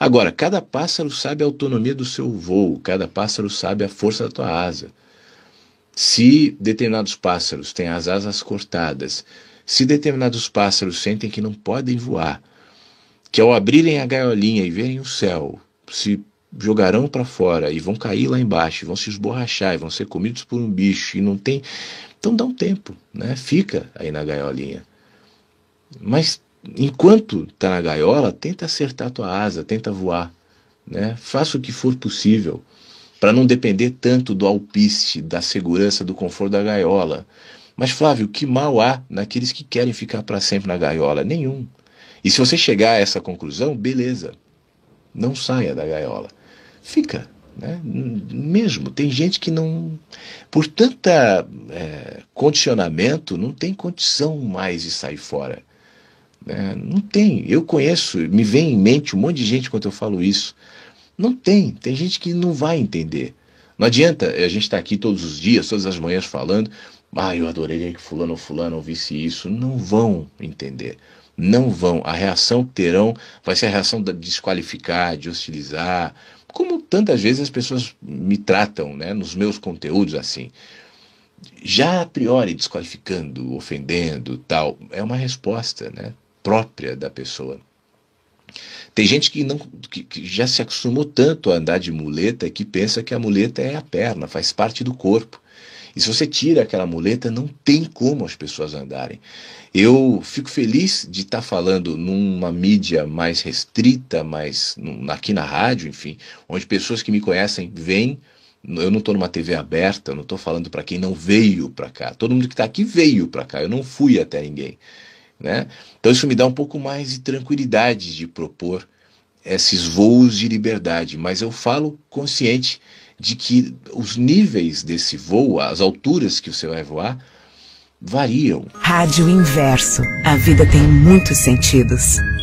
Agora, cada pássaro sabe a autonomia do seu voo, cada pássaro sabe a força da tua asa. Se determinados pássaros têm as asas cortadas, se determinados pássaros sentem que não podem voar, que ao abrirem a gaiolinha e verem o céu, se jogarão para fora e vão cair lá embaixo, vão se esborrachar e vão ser comidos por um bicho e não tem. Então dá um tempo, né? Fica aí na gaiolinha. Mas enquanto está na gaiola, tenta acertar tua asa, tenta voar, né? Faça o que for possível para não depender tanto do alpiste, da segurança, do conforto da gaiola. Mas Flávio, que mal há naqueles que querem ficar para sempre na gaiola? Nenhum. E se você chegar a essa conclusão, beleza. Não saia da gaiola. Fica, né? Mesmo tem gente que não, por tanto é, eh, condicionamento, não tem condição mais de sair fora. É, não tem. Eu conheço, me vem em mente um monte de gente quando eu falo isso. Não tem. Tem gente que não vai entender. Não adianta a gente estar tá aqui todos os dias, todas as manhãs falando. Ah, eu adoraria que fulano ou fulano ouvisse isso. Não vão entender. Não vão. A reação que terão vai ser a reação de desqualificar, de hostilizar. Como tantas vezes as pessoas me tratam, né? Nos meus conteúdos, assim já a priori desqualificando, ofendendo, tal, é uma resposta, né? própria da pessoa. Tem gente que, não, que, que, já se acostumou tanto a andar de muleta que pensa que a muleta é a perna, faz parte do corpo. E se você tira aquela muleta, não tem como as pessoas andarem. Eu fico feliz de estar tá falando numa mídia mais restrita, mais aqui na rádio, enfim, onde pessoas que me conhecem vêm. Eu não estou numa TV aberta, não estou falando para quem não veio para cá. Todo mundo que está aqui veio para cá. Eu não fui até ninguém. Né? Então isso me dá um pouco mais de tranquilidade de propor esses voos de liberdade, mas eu falo consciente de que os níveis desse voo, as alturas que você vai voar, variam. Rádio Inverso. A vida tem muitos sentidos.